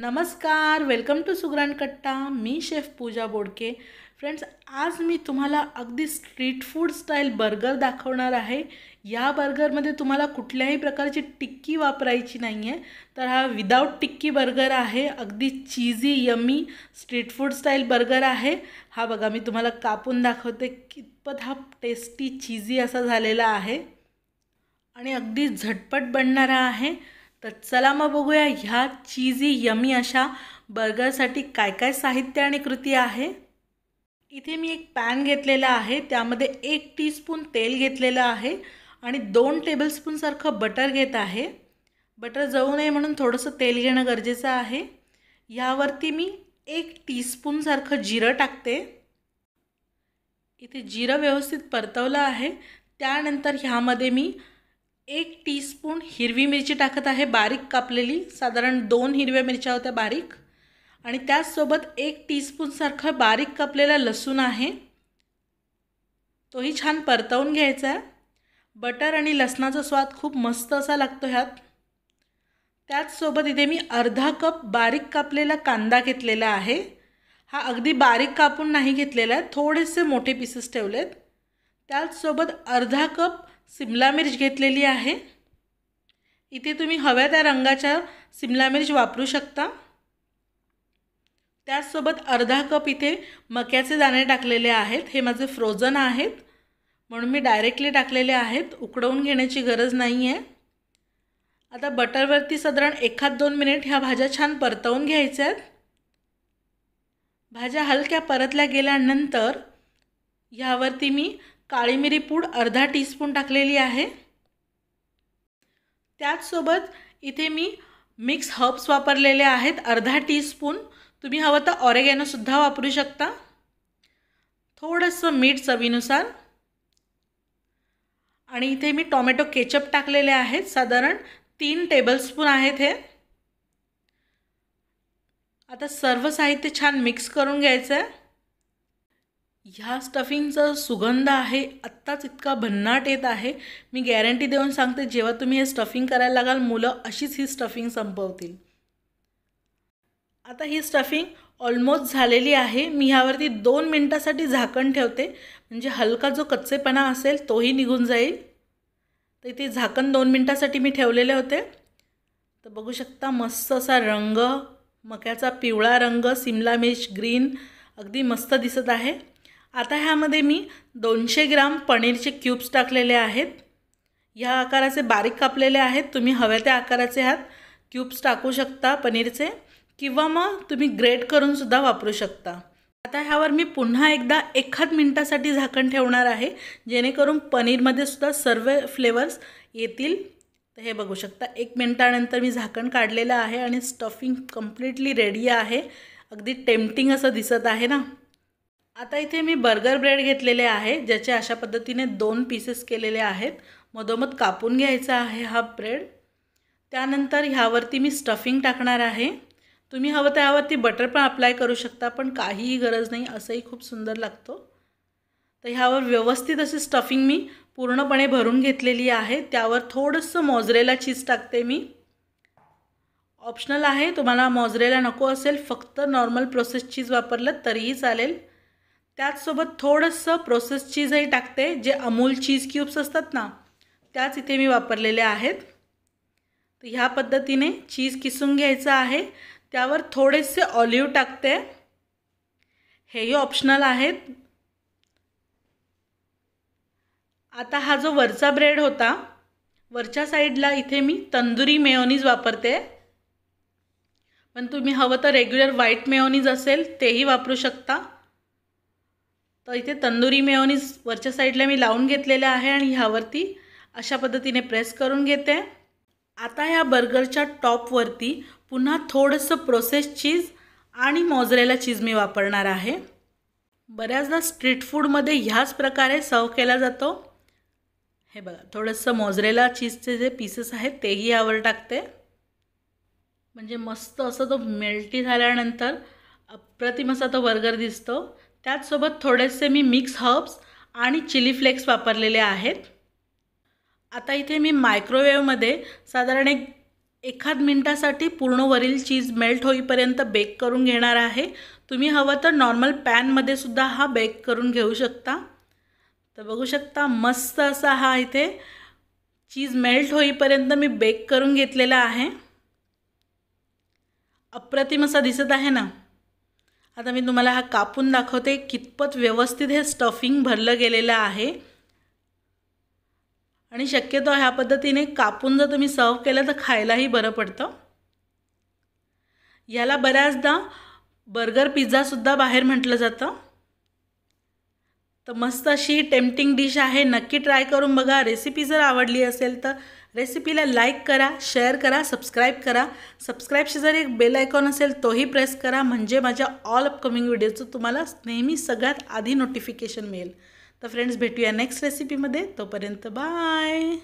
नमस्कार welcome to सुग्रान कट्टा मी chef पूजा बोडके friends आज मी तुम्हाला अगदी स्ट्रीट फूड स्टाईल बर्गर दाखवणार आहे या बर्गरमध्ये तुम्हाला कुठल्याही प्रकारची टिक्की वापरायची नाही आहे तर हा विदाऊट टिक्की बर्गर आहे अगदी cheesy yummy street food style burger आहे हा बघा मी तुम्हाला कापून दाखवते कितपत हा टेस्टी चीजी असा झालेला आहे आणि अगदी झटपट बनणारा आहे तर चला मग बघूया ह्या चीजी यमी अशा बर्गरसाठी काय काय साहित्य आणि कृती आहे इथे मी एक पॅन घेतलेला आहे त्यामध्ये एक टीस्पून तेल घेतलेलं आहे आणि दोन टेबलस्पूनसारखं बटर घेत आहे बटर जळू नये म्हणून थोडंसं तेल घेणं गरजेचं आहे यावरती मी एक टीस्पूनसारखं जिरं टाकते इथे जिरं व्यवस्थित परतवलं आहे त्यानंतर ह्यामध्ये मी एक टीस्पून हिरवी मिरची टाकत आहे बारीक कापलेली साधारण दोन हिरव्या मिरच्या होत्या बारीक आणि त्याचसोबत एक टीस्पूनसारखं बारीक कापलेला लसूण आहे तोही छान परतवून घ्यायचा आहे बटर आणि लसणाचा स्वाद खूप मस्त असा लागतो ह्यात त्याचसोबत इथे मी अर्धा कप बारीक कापलेला कांदा घेतलेला आहे हा अगदी बारीक कापून नाही घेतलेला आहे थोडेसे मोठे पीसेस ठेवलेत त्याचसोबत अर्धा कप सिमला मिर्च घेतलेली आहे इथे तुम्ही हव्या त्या रंगाच्या सिमला मिर्च वापरू शकता त्याचसोबत अर्धा कप इथे मक्याचे दाणे टाकलेले आहेत हे माझे फ्रोझन आहेत म्हणून मी डायरेक्टली टाकलेले आहेत उकडवून घेण्याची गरज नाही आहे आता बटरवरती साधारण एखाद दोन मिनिट ह्या भाज्या छान परतवून घ्यायच्या आहेत भाज्या हलक्या परतल्या गेल्यानंतर ह्यावरती मी काळी मिरी पूड अर्धा टीस्पून टाकलेली आहे त्याचसोबत इथे मी मिक्स हर्ब्स वापरलेले आहेत अर्धा टीस्पून तुम्ही हवं तर ऑरेगॅनोसुद्धा वापरू शकता थोडंसं मीठ चवीनुसार आणि इथे मी टॉमॅटो केचप टाकलेले आहेत साधारण तीन टेबलस्पून आहेत हे आता सर्व साहित्य छान मिक्स करून घ्यायचं आहे ह्या स्टफिंगचा सुगंध आहे आत्ताच इतका भन्नाट येत आहे मी गॅरंटी देऊन सांगते जेव्हा तुम्ही हे स्टफिंग करायला लागाल मुलं अशीच ही स्टफिंग संपवतील आता ही स्टफिंग ऑलमोस्ट झालेली आहे मी ह्यावरती दोन मिनटासाठी झाकण ठेवते म्हणजे हलका जो कच्चेपणा असेल तोही निघून जाईल तर इथे झाकण दोन मिनटासाठी मी ठेवलेले होते तर बघू शकता मस्त असा रंग मक्याचा पिवळा रंग सिमला मिर्च ग्रीन अगदी मस्त दिसत आहे आता ह्यामध्ये मी दोनशे ग्राम पनीरचे क्यूब्स टाकलेले आहेत ह्या आकाराचे बारीक कापलेले आहेत तुम्ही हव्या त्या आकाराचे ह्यात क्यूब्स टाकू शकता पनीरचे किंवा मग तुम्ही ग्रेट करूनसुद्धा वापरू शकता आता ह्यावर मी पुन्हा एकदा एखाद मिनटासाठी झाकण ठेवणार आहे जेणेकरून पनीरमध्ये सुद्धा सर्व फ्लेवर्स येतील तर हे बघू शकता एक मिनटानंतर मी झाकण काढलेलं आहे आणि स्टफिंग कम्प्लिटली रेडी आहे अगदी टेम्पटिंग असं दिसत आहे ना आता इथे मी बर्गर ब्रेड घेतलेले आहे ज्याचे अशा पद्धतीने दोन पीसेस केलेले आहेत मधोमध कापून घ्यायचा आहे हा ब्रेड त्यानंतर ह्यावरती मी स्टफिंग टाकणार आहे तुम्ही हवं त्यावरती बटर पण अप्लाय करू शकता पण काहीही गरज नाही असंही खूप सुंदर लागतो तर ह्यावर व्यवस्थित असे स्टफिंग मी पूर्णपणे भरून घेतलेली आहे त्यावर थोडंसं मोजरेला चीज टाकते मी ऑप्शनल आहे तुम्हाला मोजरेला नको असेल फक्त नॉर्मल प्रोसेस चीज वापरलं तरीही चालेल त्याचसोबत थोडंसं प्रोसेस चीजही टाकते जे अमूल चीज क्यूब्स असतात ना त्याच इथे मी वापरलेल्या आहेत तर ह्या पद्धतीने चीज किसून घ्यायचं आहे त्यावर थोडेसे ऑलिव्ह टाकते हेही ऑप्शनल आहेत आता हा जो वरचा ब्रेड होता वरच्या साईडला इथे मी तंदुरी मेयोनीज वापरते पण तुम्ही हवं तर रेग्युलर व्हाईट मेयोनीज असेल तेही वापरू शकता तर इथे तंदुरी मेयोनीज वरच्या साईडला मी लावून घेतलेल्या आहे आणि ह्यावरती अशा पद्धतीने प्रेस करून घेते आता ह्या बर्गरच्या टॉपवरती पुन्हा थोडंसं प्रोसेस चीज आणि मोजरेला चीज मी वापरणार आहे बऱ्याचदा स्ट्रीट फूडमध्ये ह्याच प्रकारे सर्व केला जातो हे बघा थोडंसं मोजरेला चीजचे जे पीसेस आहेत तेही यावर टाकते म्हणजे मस्त असं तो मेल्टी झाल्यानंतर अप्रतिम असा तो बर्गर दिसतो त्याचसोबत थोडेसे मी मिक्स हर्ब्स आणि चिली फ्लेक्स वापरलेले आहेत आता इथे मी मायक्रोवेवमध्ये साधारण एक एखाद मिनटासाठी पूर्ण वरील चीज मेल्ट होईपर्यंत बेक करून घेणार आहे तुम्ही हवं तर नॉर्मल पॅनमध्ये सुद्धा हा बेक करून घेऊ शकता तर बघू शकता मस्त असा हा इथे चीज मेल्ट होईपर्यंत मी बेक करून घेतलेला आहे अप्रतिम असा दिसत आहे ना आता मी तुम्हाला हा कापून दाखवते कितपत व्यवस्थित हे स्टफिंग भरलं गेलेलं आहे आणि शक्यतो ह्या पद्धतीने कापून जर तुम्ही सर्व केलं तर खायलाही बरं पडतं ह्याला बऱ्याचदा बर्गर पिझ्झासुद्धा बाहेर म्हटलं जातं तर मस्त अशी टेम्पटिंग डिश आहे नक्की ट्राय करून बघा रेसिपी जर आवडली असेल तर रेसिपीला लाईक करा शेअर करा सबस्क्राईब करा सबस्क्राईब शेजारी एक बेल आयकॉन असेल तोही प्रेस करा म्हणजे माझ्या ऑल अपकमिंग व्हिडिओचं तुम्हाला नेहमी सगळ्यात आधी नोटिफिकेशन मिळेल तर फ्रेंड्स भेटूया नेक्स्ट रेसिपीमध्ये तोपर्यंत बाय